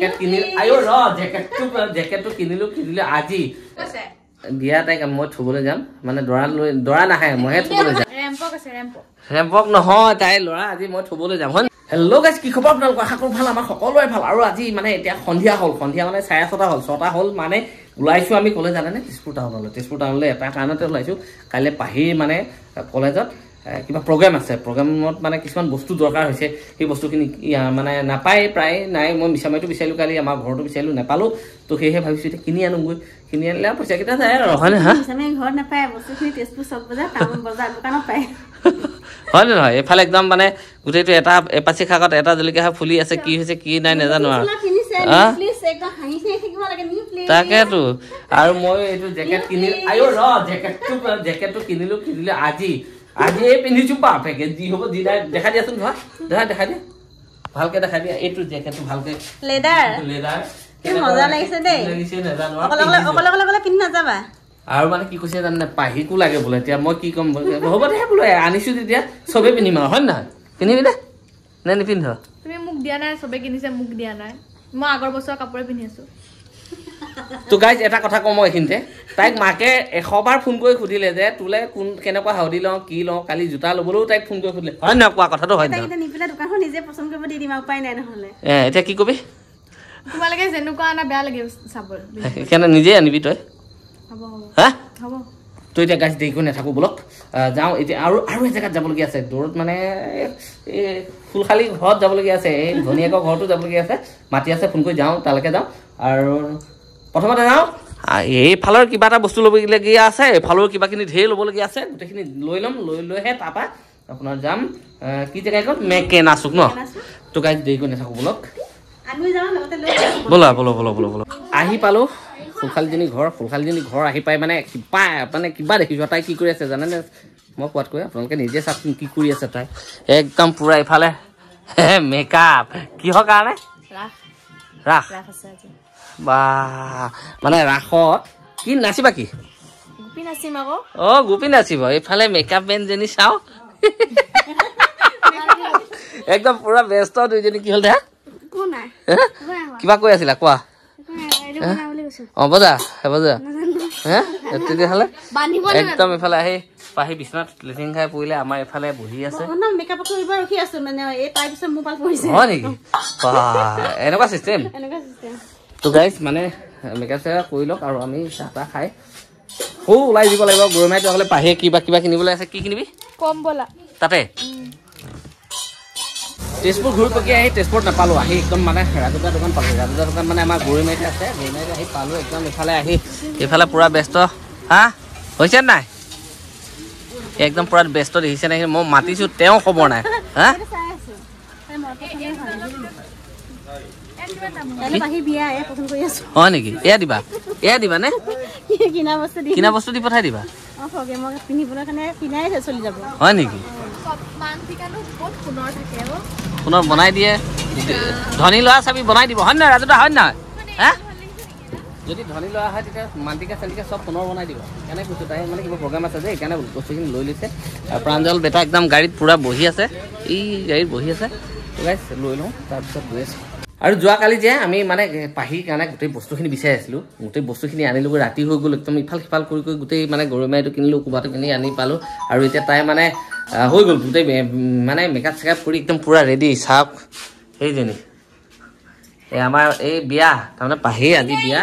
jacket কিনিল আইও ন জেকেটটো জেকেটটো কিনিলো কিনিলো আজি দিয়া তাইক মই থবলৈ যাম মানে দৰা লৈ দৰা নাহে মইহে থবলৈ যাম ৰেম্পক নহয় তাই লৰা আজি মই থবলৈ যাম হয় হেল্ল' গাইছ কি খবৰ আপোনালোকৰ আশা কৰোঁ ভাল আমাৰ সকলোৱে ভাল আৰু আজি মানে এতিয়া সন্ধিয়া হ'ল সন্ধিয়া মানে চাৰে ছটা হ'ল ছটা হ'ল মানে ওলাইছোঁ আমি কলেজ জানেনে তেজপুৰ টাউনলৈ তেজপুৰ টাউনলৈ এটা কাৰণতে ওলাইছোঁ কাইলৈ পাহিৰ মানে কলেজত কিবা প্ৰগ্ৰেম আছে প্ৰগ্ৰেমত মানে কিছুমান বস্তু দৰকাৰ হৈছে সেই বস্তুখিনি মানে নাপায় প্ৰায় নাই মই মিছামাৰীটো বিচাৰিলোঁ কালি আমাৰ ঘৰতো বিচাৰিলোঁ নাপালোঁ তো সেয়েহে ভাবিছোঁ এতিয়া কিনি আনোগৈ কিনি আনিলে আৰু পইচাকেইটা যায় আৰু হয় নহয় হয় নে নহয় এইফালে একদম মানে গোটেইটো এটা এপাচি শাকত এটা জলকীয়া ফুলি আছে কি হৈছে কি নাই নাজানো আৰু তাকেতো আৰু মই এইটো জেকেট কিনিলো আজি আজি এই পিন্ধিছো পা পেকেট দি হব দি নাই দেখা দিয়াচোন ধৰা ধৰা দেখা দিয়া ভালকে দেখা দিয়া এইটো জেকেটটো ভালকে লেদাৰ লেদাৰ কি মজা লাগিছে দেই লাগিছে নেজানো অকল অকল অকল অকল পিন্ধি নাযাবা আৰু মানে কি কৈছে জানে পাহিকো লাগে বোলে এতিয়া মই কি ক'ম বোলে হ'ব দে বোলো আনিছো তেতিয়া চবে পিন্ধিম আৰু হয় নহয় পিন্ধিবি দে নে নিপিন্ধ তুমি মোক দিয়া নাই চবে কিনিছে মোক দিয়া নাই মই আগৰ বছৰৰ কাপোৰে পিন্ধি আছো তো গাইজ এটা কথা কওঁ মই এইখিনিতে তাইক মাকে এশবাৰ ফোন কৰি সুধিলে যে তোলে কোন কেনেকুৱা হাউদি লওঁ কি লওঁ কালি জোতা ল'বলৈও তাইক ফোন কৰি সুধিলে হয় নহয় কোৱা কথাটো হয় এতিয়া কি কবি তোমালোকে আনিবি তই তই এতিয়া গাছ দেৰিকৈ নাথাকোঁ বোলক যাওঁ এতিয়া আৰু আৰু এজেগাত যাবলগীয়া আছে দূৰত মানে এই ফুলশালি ঘৰত যাবলগীয়া আছে এই ধনীয়েকৰ ঘৰতো যাবলগীয়া আছে মাতি আছে ফোন কৰি যাওঁ তালৈকে যাওঁ আৰু প্ৰথমতে যাওঁ এইফালৰ কিবা এটা বস্তু ল'বলগীয়া আছে এইফালৰ কিবাখিনি ধেৰ ল'বলগীয়া আছে গোটেইখিনি লৈ ল'ম লৈ লৈহে তাৰপৰা আপোনাৰ যাম কি জেগাই কওক মেকে নাচুক ন তোক আজি দেৰি কৰি নাথাকো বোলক ব'লা ব'লো ব'লো বোলো ব'লো আহি পালোঁ সোনখালিজনী ঘৰ সোনখালিজনী ঘৰ আহি পাই মানে কিবা মানে কিবা দেখিছোঁ তাই কি কৰি আছে জানেনে মই কোৱাতকৈ আপোনালোকে নিজে চাওকচোন কি কৰি আছে তাই একদম পুৰা ইফালে মেকআপ কিহৰ কাৰণে ৰাস মানে ৰাসত কি নাচিবা কি অ গুপি নাচিব এইফালে মেকআপ মেনজনী চাওঁ একদম পুৰা ব্যস্ত দুইজনী কি হ'ল দেহা কিবা কৈ আছিলা কোৱা অ বজা বজা তেতিয়াহ'লে একদম এইফালে আহি পাহি বিচনাত লেট্ৰিন খাই পৰিলে আমাৰ এইফালে বহি আছে হয় নেকি এনেকুৱা ছিষ্টেম তো গাইজ মানে মেকা চেকা কৰি লওক আৰু আমি চাহ তাহ খাই ও ওলাই যাব লাগিব গৰমাই তহঁতে পাহে কিবা কিবা কিনিবলৈ আছে কি কিনিবি কম বলা তাতে তেজপুৰ ঘূৰি পকি আহি তেজপুৰত নাপালোঁ আহি একদম মানে ৰাজদা দোকান পালোঁ ৰাজদা দোকান মানে আমাৰ গৰুমাইতে আছে গৰুমাইতে আহি পালোঁ একদম ইফালে আহি ইফালে পূৰা ব্যস্ত হা হৈছে নাই একদম পূৰা ব্যস্ত দেখিছে নাই মই মাতিছোঁ তেওঁ খবৰ নাই হা অ নেকি এয়া দিবা এয়া দিবা নে পঠাই দিবা হয় নেকি পুনৰ বনাই হয় নহয় নহয় যদি ধনী ল'ৰা হয় তেতিয়া মান্তিকা চান্তিকা বনাই দিব সেইকাৰণে কিবা প্ৰগ্ৰেম আছে যে সেইকাৰণে বস্তুখিনি লৈ লৈছে প্ৰাঞ্জল বেটা একদম গাড়ীত পুৰা বহি আছে ই গাড়ীত বহি আছে লৈ লওঁ তাৰপিছত গৈ আছো আৰু যোৱাকালি যে আমি মানে পাহিৰ কাৰণে গোটেই বস্তুখিনি বিচাৰি আছিলোঁ গোটেই বস্তুখিনি আনিলোঁ ৰাতি হৈ গ'ল একদম ইফাল সিফাল কৰি কৰি গোটেই মানে গৰু মাইটো কিনিলোঁ কোবাটো কিনি আনি পালোঁ আৰু এতিয়া তাই মানে হৈ গ'ল গোটেই মানে মেকআপ চেকআপ কৰি একদম পূৰা ৰেডি চাওক সেইজনী এই আমাৰ এই বিয়া তাৰমানে পাহিৰ আজি বিয়া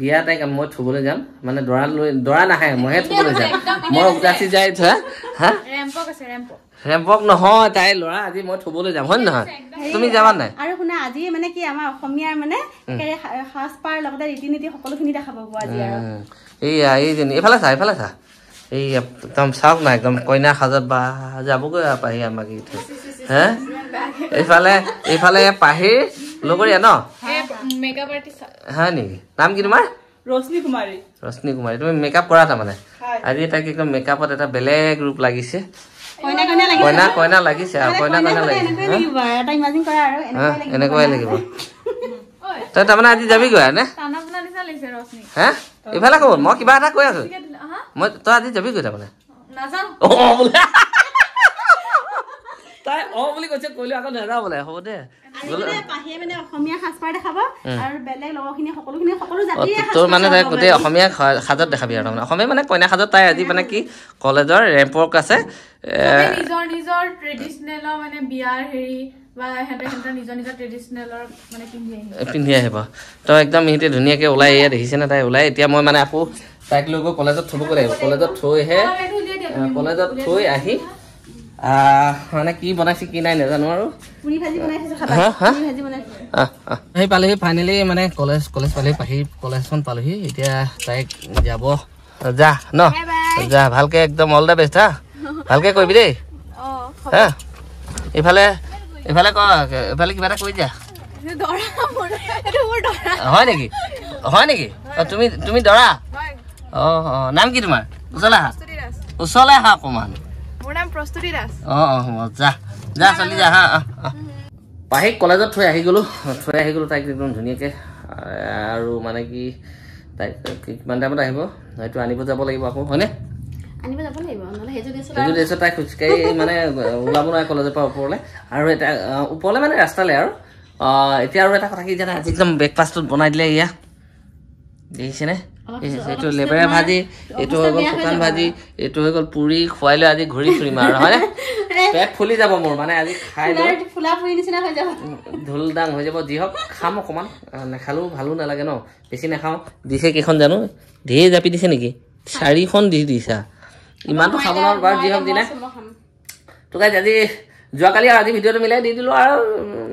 বিয়া তাইক মই থ'বলৈ যাম মানে দৰা লৈ দৰা নাহে মইহে থ'বলৈ যাম মই উদাচি যায় থোৱা হা ৰেম্পক নহয় তাই লৰা আজি মই থবলৈ যাম হয় নহয় তুমি যাবা নাই আৰু শুনা আজি মানে কি আমাৰ অসমীয়াৰ মানে সাজ পাৰ লগতে ৰীতি নীতি সকলোখিনি দেখা পাব আজি এইয়া এইজনী এইফালে চা এইফালে চা এই একদম চাওক না একদম কইনা সাজত বা যাবগৈ আৰু পাহি আমাক হে এইফালে এইফালে পাহি লগৰীয়া ন হয় নেকি নাম কি তোমাৰ ৰশ্মি কুমাৰী ৰশ্মি কুমাৰী তুমি মেকআপ কৰা তাৰমানে আজি এটা কি একদম মেকআপত এটা বেলেগ ৰূপ লাগিছে কইনা কইনা লাগিছে আৰু কইনা কইনা লাগিছে এনেকুৱাই লাগিব তই তাৰমানে আজি যাবি গৈ নে হে এইফালে কব মই কিবা এটা কৈ আছো মই তই আজি যাবি গৈ তাৰমানে তাই অ বুলি কৈছে কৈ লৈ আকৌ নাযাওঁ বোলে হ'ব দে পিন্ধি আহিব তো একদম ইহঁতে ধুনীয়াকে ওলাই ইয়াত দেখিছে নাই তাই ওলাই এতিয়া মই মানে আকৌ তাইক লৈ গৈ কলেজত থবগৈ লাগিব কলেজত থৈহে কলেজত থৈ আহি মানে কি বনাইছে কি নাই নাজানো আৰু আহি পালোহি ফাইনেলি মানে কলেজ কলেজ পালোহি পাহি কলেজখন পালোহি এতিয়া তাইক যাব যা ন যা ভালকে একদম অল দা বেষ্ট হা ভালকে কৰিবি দেই এইফালে এইফালে ক এইফালে কিবা এটা কৰি দিয়া হয় নেকি হয় নেকি তুমি তুমি দৰা অ অ নাম কি তোমাৰ উচলা হা উচলাই হা অকমান পাহিক কলেজত থৈ আহি গলো থৈ আহি গলো তাইক একদম ধুনীয়াকে আৰু মানে কি তাইক কিমান টাইমত আহিব হয়তো আনিব যাব লাগিব আকৌ হয়নে সেইটো ড্ৰেছত তাই খোজকাঢ়ি মানে ওলাব নোৱাৰে কলেজৰ পৰা ওপৰলৈ আৰু এটা ওপৰলৈ মানে ৰাস্তালৈ আৰু এতিয়া আৰু এটা কথা কি জানে আজি একদম ব্ৰেকফাষ্টটোত বনাই দিলে এয়া দেখিছেনে এইটো লেবেৰে ভাজি এইটো হৈ গ'ল শুকান ভাজি এইটো হৈ গ'ল পুৰি খুৱাই লৈ আজি ঘূৰি ফুৰিম আৰু হয়নে পেট ফুলি যাব মোৰ মানে আজি খাই ঢোল দাং হৈ যাব যি হওক খাম অকণমান নেখালেও ভালো নালাগে ন বেছি নেখাওঁ দিছে কেইখন জানো ধেৰ জাপি দিছে নেকি চাৰিখন দি দিছা ইমানটো খাব নোৱাৰো বাৰু যি হওক দিনে তোক আজি যোৱাকালি আৰু আজি ভিডিঅ'টো মিলাই দি দিলোঁ আৰু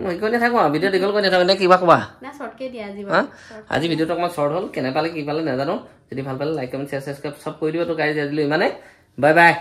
হেৰি কৰি নাথাকো আৰু ভিডিঅ' দীঘল কৰি নাথাকো এনেকৈ কিবা কবা হা আজি ভিডিঅ'টো অকণমান শ্বৰ্ট হ'ল কেনে পালে কি পালে নাজানো যদি ভাল পালে লাইক কমেণ্ট চেয়াৰ চব কৰি দিব তোক গাড়ী যে ইমানে বাই বাই